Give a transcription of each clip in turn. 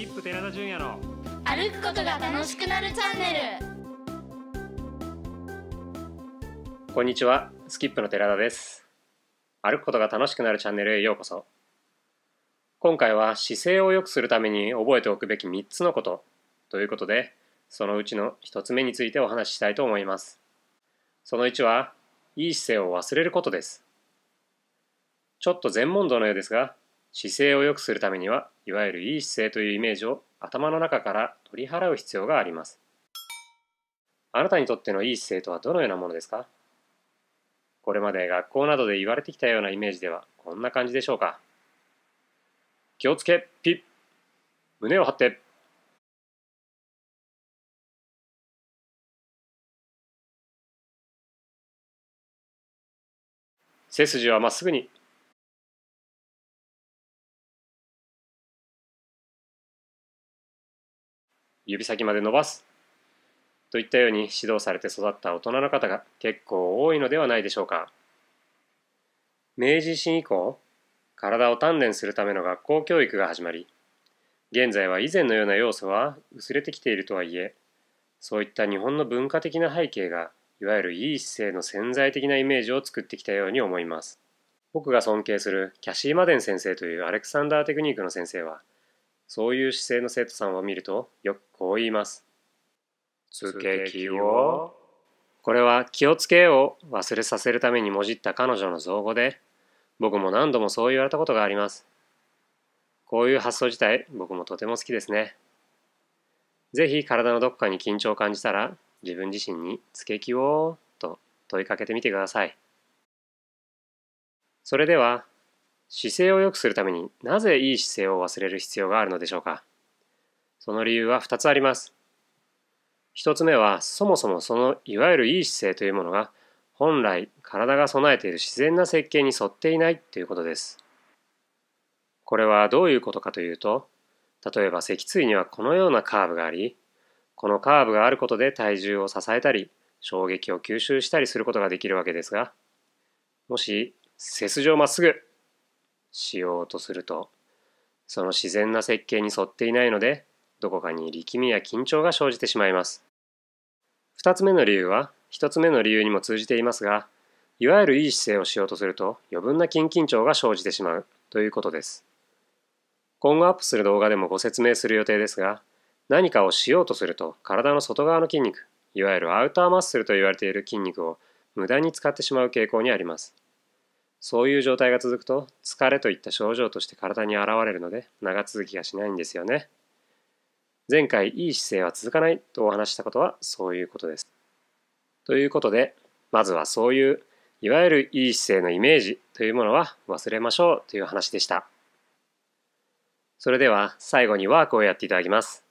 キップ寺田純也の歩くことが楽しくなるチャンネルこんにちはスキップの寺田です歩くことが楽しくなるチャンネルへようこそ今回は姿勢を良くするために覚えておくべき3つのことということでそのうちの1つ目についてお話ししたいと思いますその1はいい姿勢を忘れることですちょっと全問答のようですが姿勢を良くするためにはいわゆるいい姿勢というイメージを頭の中から取り払う必要がありますあなたにとってのいい姿勢とはどのようなものですかこれまで学校などで言われてきたようなイメージではこんな感じでしょうか気をつけピッ胸を張って背筋はまっすぐに指先まで伸ばすといったように指導されて育った大人の方が結構多いのではないでしょうか明治維新以降体を鍛錬するための学校教育が始まり現在は以前のような要素は薄れてきているとはいえそういった日本の文化的な背景がいわゆるいい姿勢の潜在的なイメージを作ってきたように思います僕が尊敬するキャシー・マデン先生というアレクサンダーテクニックの先生はそういう姿勢の生徒さんを見るとよくこう言います。つけ気をこれは気をつけを忘れさせるためにもじった彼女の造語で僕も何度もそう言われたことがあります。こういう発想自体僕もとても好きですね。ぜひ体のどこかに緊張を感じたら自分自身につけきをと問いかけてみてください。それでは姿勢を良くするためになぜいい姿勢を忘れる必要があるのでしょうかその理由は2つあります。1つ目はそもそもそのいわゆるいい姿勢というものが本来体が備えている自然な設計に沿っていないということです。これはどういうことかというと例えば脊椎にはこのようなカーブがありこのカーブがあることで体重を支えたり衝撃を吸収したりすることができるわけですがもし背筋をまっすぐしようとするとその自然な設計に沿っていないのでどこかに力みや緊張が生じてしまいます2つ目の理由は1つ目の理由にも通じていますがいわゆるいい姿勢をしようとすると余分な筋緊張が生じてしまうということです今後アップする動画でもご説明する予定ですが何かをしようとすると体の外側の筋肉いわゆるアウターマッスルと言われている筋肉を無駄に使ってしまう傾向にありますそういう状態が続くと疲れといった症状として体に現れるので長続きがしないんですよね。前回いい姿勢は続かないとお話したことはそういうことです。ということでまずはそういういわゆるいい姿勢のイメージというものは忘れましょうという話でした。それでは最後にワークをやっていただきます。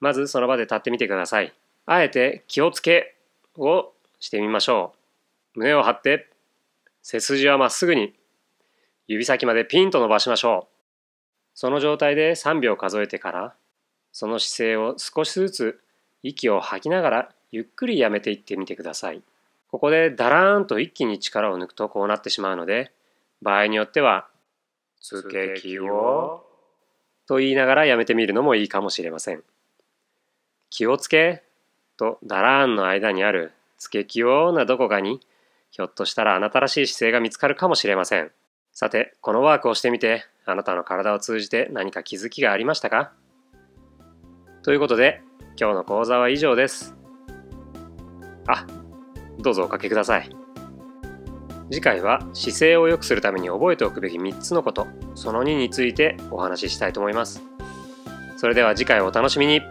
まずその場で立ってみてください。あえて気をつけをしてみましょう。胸を張って背筋はまっすぐに指先までピンと伸ばしましょうその状態で3秒数えてからその姿勢を少しずつ息を吐きながらゆっくりやめていってみてくださいここでダラーンと一気に力を抜くとこうなってしまうので場合によっては「つけきを」と言いながらやめてみるのもいいかもしれません「気をつけ」とダラーンの間にある「つけきを」などこかにひょっとしたらあなたらしい姿勢が見つかるかもしれません。さて、このワークをしてみて、あなたの体を通じて何か気づきがありましたかということで、今日の講座は以上です。あ、どうぞおかけください。次回は姿勢を良くするために覚えておくべき3つのこと、その2についてお話ししたいと思います。それでは次回お楽しみに。